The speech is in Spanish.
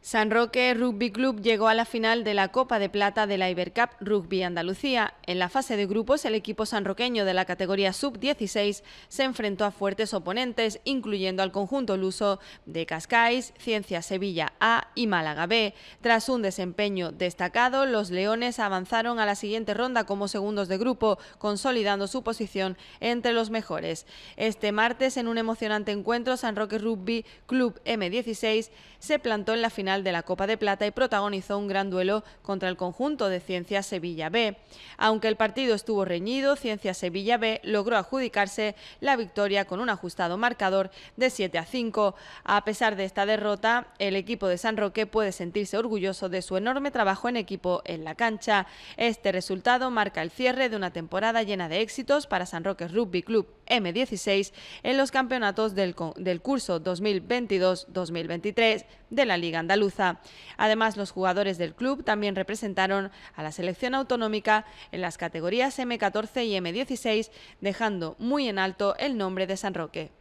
San Roque Rugby Club llegó a la final de la Copa de Plata de la Ibercup Rugby Andalucía. En la fase de grupos, el equipo sanroqueño de la categoría sub-16 se enfrentó a fuertes oponentes, incluyendo al conjunto luso de Cascais, Ciencia Sevilla A y Málaga B. Tras un desempeño destacado, los Leones avanzaron a la siguiente ronda como segundos de grupo, consolidando su posición entre los mejores. Este martes, en un emocionante encuentro, San Roque Rugby Club M16 se plantó en la final de la Copa de Plata y protagonizó un gran duelo contra el conjunto de Ciencias Sevilla B. Aunque el partido estuvo reñido, Ciencias Sevilla B logró adjudicarse la victoria con un ajustado marcador de 7 a 5. A pesar de esta derrota, el equipo de San Roque puede sentirse orgulloso de su enorme trabajo en equipo en la cancha. Este resultado marca el cierre de una temporada llena de éxitos para San Roque Rugby Club M16 en los campeonatos del, curso 2022-2023 de la Liga Andalucía. Además, los jugadores del club también representaron a la selección autonómica en las categorías M14 y M16, dejando muy en alto el nombre de San Roque.